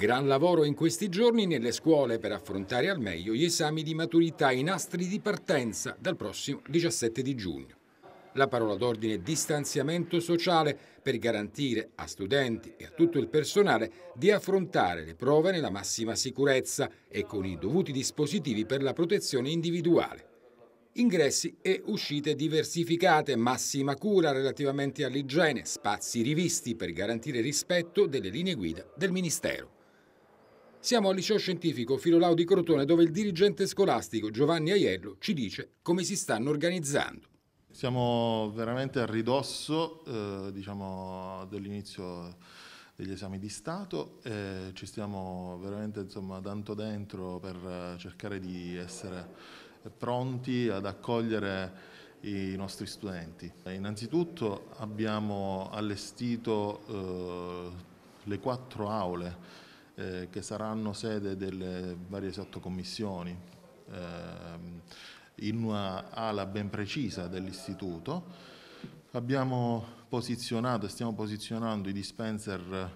Gran lavoro in questi giorni nelle scuole per affrontare al meglio gli esami di maturità in astri di partenza dal prossimo 17 di giugno. La parola d'ordine è distanziamento sociale per garantire a studenti e a tutto il personale di affrontare le prove nella massima sicurezza e con i dovuti dispositivi per la protezione individuale. Ingressi e uscite diversificate, massima cura relativamente all'igiene, spazi rivisti per garantire rispetto delle linee guida del Ministero. Siamo al liceo scientifico Filolao di Crotone dove il dirigente scolastico Giovanni Aiello ci dice come si stanno organizzando. Siamo veramente a ridosso eh, diciamo, dell'inizio degli esami di Stato e ci stiamo veramente insomma, tanto dentro per cercare di essere pronti ad accogliere i nostri studenti. Innanzitutto abbiamo allestito eh, le quattro aule eh, che saranno sede delle varie sottocommissioni eh, in una ala ben precisa dell'istituto. Abbiamo posizionato e stiamo posizionando i dispenser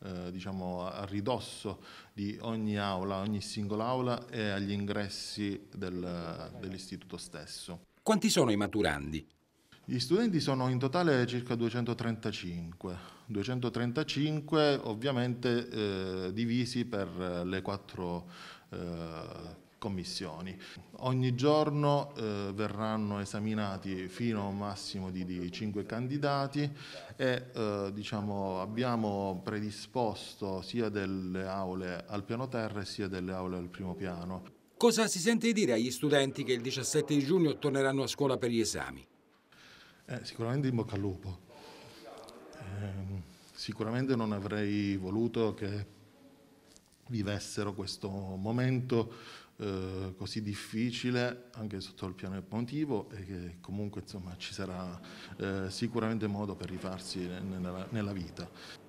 eh, diciamo, a ridosso di ogni aula, ogni singola aula e agli ingressi del, dell'istituto stesso. Quanti sono i maturandi? Gli studenti sono in totale circa 235, 235 ovviamente eh, divisi per le quattro eh, commissioni. Ogni giorno eh, verranno esaminati fino a un massimo di, di 5 candidati e eh, diciamo, abbiamo predisposto sia delle aule al piano terra sia delle aule al primo piano. Cosa si sente dire agli studenti che il 17 di giugno torneranno a scuola per gli esami? Eh, sicuramente in bocca al lupo. Eh, sicuramente non avrei voluto che vivessero questo momento eh, così difficile anche sotto il piano emotivo e che comunque insomma, ci sarà eh, sicuramente modo per rifarsi nella, nella vita.